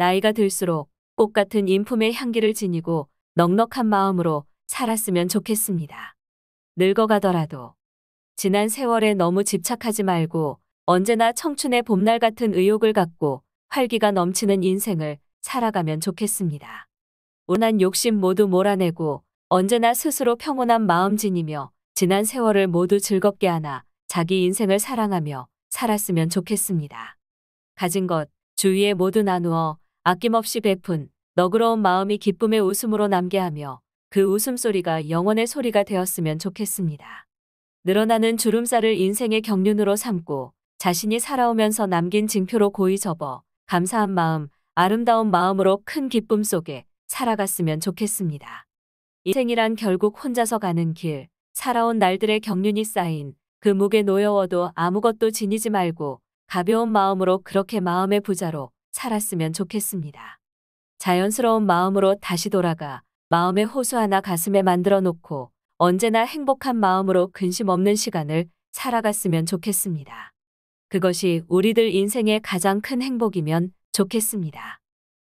나이가 들수록 꽃 같은 인품의 향기를 지니고 넉넉한 마음으로 살았으면 좋겠습니다. 늙어가더라도 지난 세월에 너무 집착하지 말고 언제나 청춘의 봄날 같은 의욕을 갖고 활기가 넘치는 인생을 살아가면 좋겠습니다. 온한 욕심 모두 몰아내고 언제나 스스로 평온한 마음 지니며 지난 세월을 모두 즐겁게 하나 자기 인생을 사랑하며 살았으면 좋겠습니다. 가진 것, 주위에 모두 나누어 아낌없이 베푼 너그러운 마음이 기쁨의 웃음으로 남게 하며 그 웃음소리가 영원의 소리가 되었으면 좋겠습니다. 늘어나는 주름살을 인생의 경륜으로 삼고 자신이 살아오면서 남긴 징표로 고이 접어 감사한 마음, 아름다운 마음으로 큰 기쁨 속에 살아갔으면 좋겠습니다. 인생이란 결국 혼자서 가는 길, 살아온 날들의 경륜이 쌓인 그 무게 노여워도 아무것도 지니지 말고 가벼운 마음으로 그렇게 마음의 부자로 살았으면 좋겠습니다. 자연스러운 마음으로 다시 돌아가 마음의 호수 하나 가슴에 만들어 놓고 언제나 행복한 마음으로 근심 없는 시간을 살아갔으면 좋겠습니다. 그것이 우리들 인생의 가장 큰 행복이면 좋겠습니다.